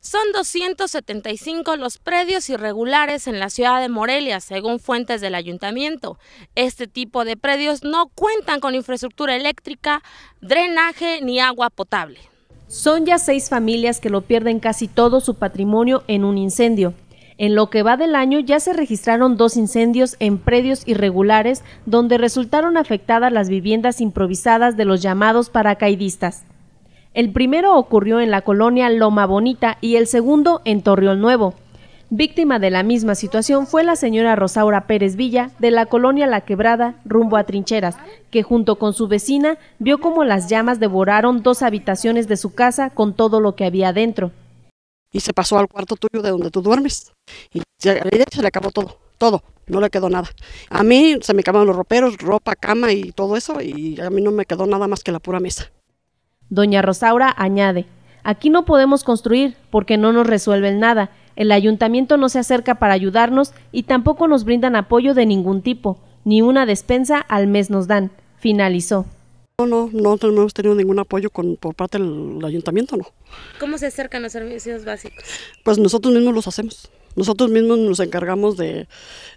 Son 275 los predios irregulares en la ciudad de Morelia, según fuentes del ayuntamiento. Este tipo de predios no cuentan con infraestructura eléctrica, drenaje ni agua potable. Son ya seis familias que lo pierden casi todo su patrimonio en un incendio. En lo que va del año ya se registraron dos incendios en predios irregulares donde resultaron afectadas las viviendas improvisadas de los llamados paracaidistas. El primero ocurrió en la colonia Loma Bonita y el segundo en Torreón Nuevo. Víctima de la misma situación fue la señora Rosaura Pérez Villa de la colonia La Quebrada rumbo a Trincheras, que junto con su vecina vio cómo las llamas devoraron dos habitaciones de su casa con todo lo que había adentro. Y se pasó al cuarto tuyo de donde tú duermes. Y se, a se le acabó todo, todo, no le quedó nada. A mí se me acabaron los roperos, ropa, cama y todo eso, y a mí no me quedó nada más que la pura mesa. Doña Rosaura añade, aquí no podemos construir porque no nos resuelven nada, el ayuntamiento no se acerca para ayudarnos y tampoco nos brindan apoyo de ningún tipo, ni una despensa al mes nos dan. Finalizó. No, no, no, hemos tenido ningún apoyo por parte del ayuntamiento, no. ¿Cómo se acercan los servicios básicos? Pues nosotros mismos los hacemos. Nosotros mismos nos encargamos de,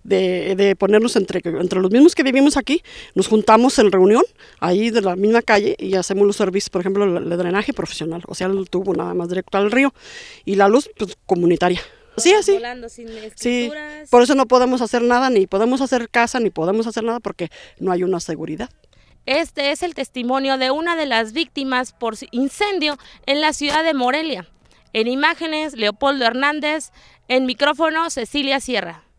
de, ponernos entre, entre los mismos que vivimos aquí, nos juntamos en reunión ahí de la misma calle y hacemos los servicios, por ejemplo, el, drenaje profesional, o sea, el tubo nada más directo al río y la luz pues, comunitaria. Sí, así. Sí, por eso no podemos hacer nada, ni podemos hacer casa, ni podemos hacer nada porque no hay una seguridad. Este es el testimonio de una de las víctimas por incendio en la ciudad de Morelia. En imágenes, Leopoldo Hernández. En micrófono, Cecilia Sierra.